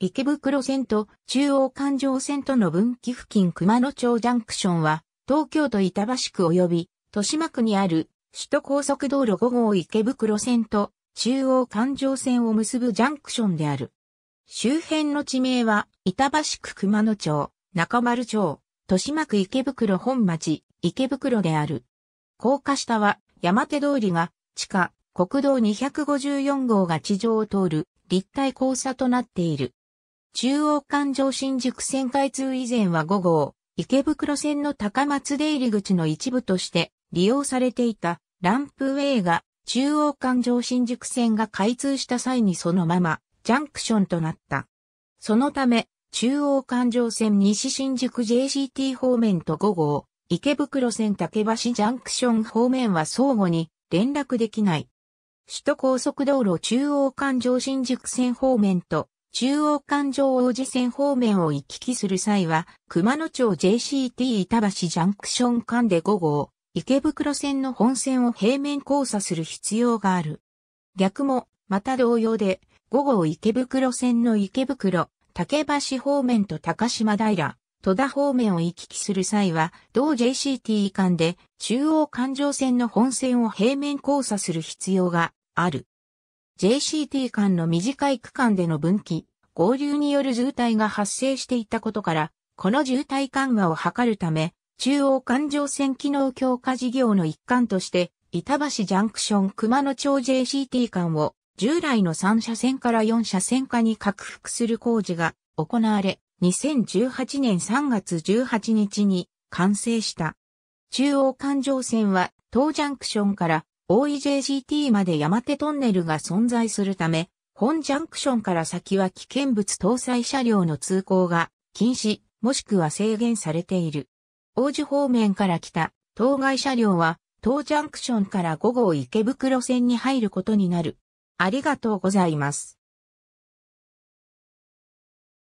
池袋線と中央環状線との分岐付近熊野町ジャンクションは、東京都板橋区及び、豊島区にある、首都高速道路5号池袋線と中央環状線を結ぶジャンクションである。周辺の地名は、板橋区熊野町、中丸町、豊島区池袋本町、池袋である。高架下は、山手通りが、地下、国道254号が地上を通る、立体交差となっている。中央環状新宿線開通以前は5号、池袋線の高松出入り口の一部として利用されていたランプウェイが中央環状新宿線が開通した際にそのままジャンクションとなった。そのため、中央環状線西新宿 JCT 方面と5号、池袋線竹橋ジャンクション方面は相互に連絡できない。首都高速道路中央環状新宿線方面と中央環状王子線方面を行き来する際は、熊野町 JCT 板橋ジャンクション間で5号、池袋線の本線を平面交差する必要がある。逆も、また同様で、5号池袋線の池袋、竹橋方面と高島平、戸田方面を行き来する際は、同 JCT 間で中央環状線の本線を平面交差する必要がある。JCT 間の短い区間での分岐、合流による渋滞が発生していたことから、この渋滞緩和を図るため、中央環状線機能強化事業の一環として、板橋ジャンクション熊野町 JCT 間を従来の3車線から4車線化に拡幅する工事が行われ、2018年3月18日に完成した。中央環状線は東ジャンクションから OEJGT まで山手トンネルが存在するため、本ジャンクションから先は危険物搭載車両の通行が禁止、もしくは制限されている。王子方面から来た当該車両は、当ジャンクションから午後池袋線に入ることになる。ありがとうございます。